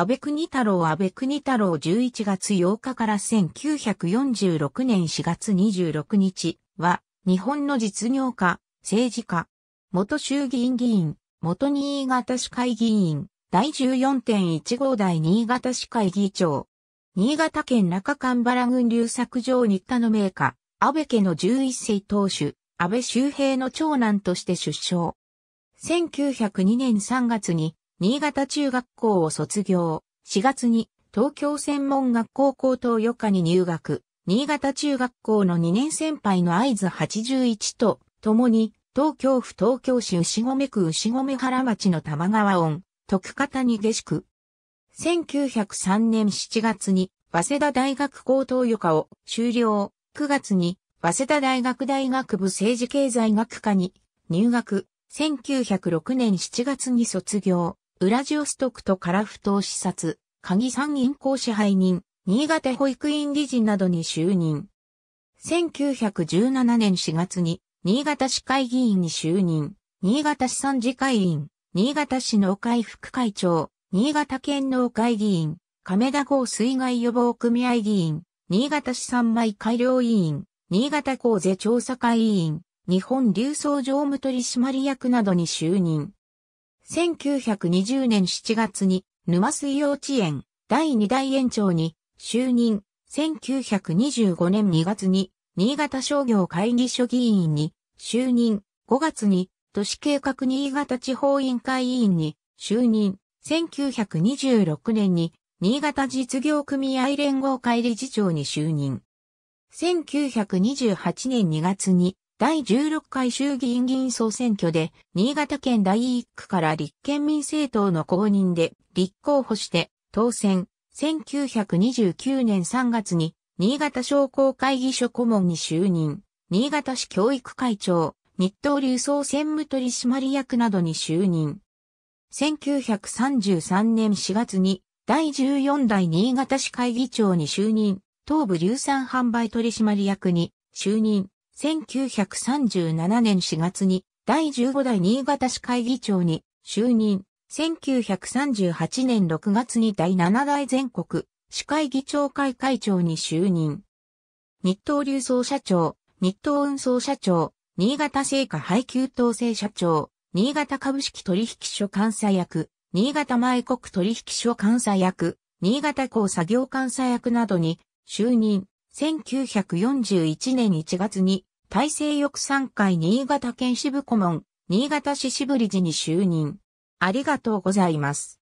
安倍国太郎安倍国太郎11月8日から1946年4月26日は、日本の実業家、政治家、元衆議院議員、元新潟市会議員、第14.1号代新潟市会議長、新潟県中間原郡流作場新田の名家、安倍家の11世当主、安倍周平の長男として出生。1902年3月に新潟中学校を卒業。4月に東京専門学校高等予科に入学。新潟中学校の2年先輩の合図81と共に東京府東京市牛込区牛込原町の玉川温、徳方に下宿。1903年7月に早稲田大学高等予科を修了。9月に早稲田大学大学部政治経済学科に入学。1906年7月に卒業。ウラジオストクとカラフトを視察、鍵参銀行支配人、新潟保育院理事などに就任。1917年4月に、新潟市会議員に就任、新潟市産次会員、新潟市農会副会長、新潟県農会議員、亀田郷水害予防組合議員、新潟市三枚改良委員、新潟港税調査会委員、日本流送常務取締役などに就任。1920年7月に沼水幼稚園第2代園長に就任、1925年2月に新潟商業会議所議員に就任、5月に都市計画新潟地方委員会委員に就任、1926年に新潟実業組合連合会理事長に就任。1928年2月に第16回衆議院議員総選挙で、新潟県第1区から立憲民政党の公認で立候補して当選。1929年3月に、新潟商工会議所顧問に就任、新潟市教育会長、日東流総専務取締役などに就任。1933年4月に、第14代新潟市会議長に就任、東部流産販売取締役に就任。1937年4月に第15代新潟市会議長に就任。1938年6月に第7代全国市会議長会会長に就任。日東流送社長、日東運送社長、新潟製菓配給統制社長、新潟株式取引所監査役、新潟米国取引所監査役、新潟港作業監査役などに就任。1941年1月に大西翼参会新潟県支部顧問、新潟市支部理事に就任。ありがとうございます。